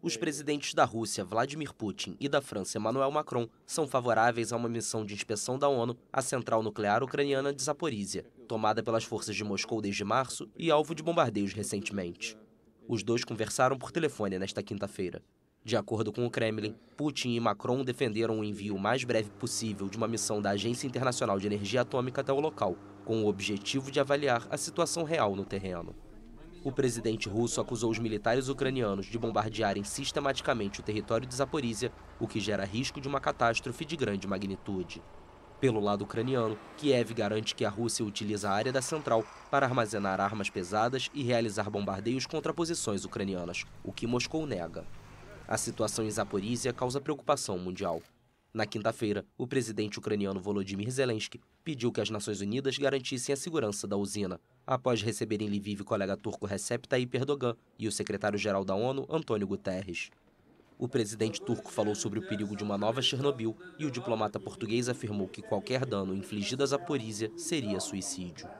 Os presidentes da Rússia, Vladimir Putin, e da França, Emmanuel Macron, são favoráveis a uma missão de inspeção da ONU à central nuclear ucraniana de Zaporizhia, tomada pelas forças de Moscou desde março e alvo de bombardeios recentemente. Os dois conversaram por telefone nesta quinta-feira. De acordo com o Kremlin, Putin e Macron defenderam o envio o mais breve possível de uma missão da Agência Internacional de Energia Atômica até o local, com o objetivo de avaliar a situação real no terreno. O presidente russo acusou os militares ucranianos de bombardearem sistematicamente o território de Zaporísia, o que gera risco de uma catástrofe de grande magnitude. Pelo lado ucraniano, Kiev garante que a Rússia utiliza a área da central para armazenar armas pesadas e realizar bombardeios contra posições ucranianas, o que Moscou nega. A situação em Zaporísia causa preocupação mundial. Na quinta-feira, o presidente ucraniano Volodymyr Zelensky pediu que as Nações Unidas garantissem a segurança da usina, após receber em Lviv o colega turco Recep Tayyip Erdogan e o secretário-geral da ONU, Antônio Guterres. O presidente turco falou sobre o perigo de uma nova Chernobyl e o diplomata português afirmou que qualquer dano infligido à Zaporizhia seria suicídio.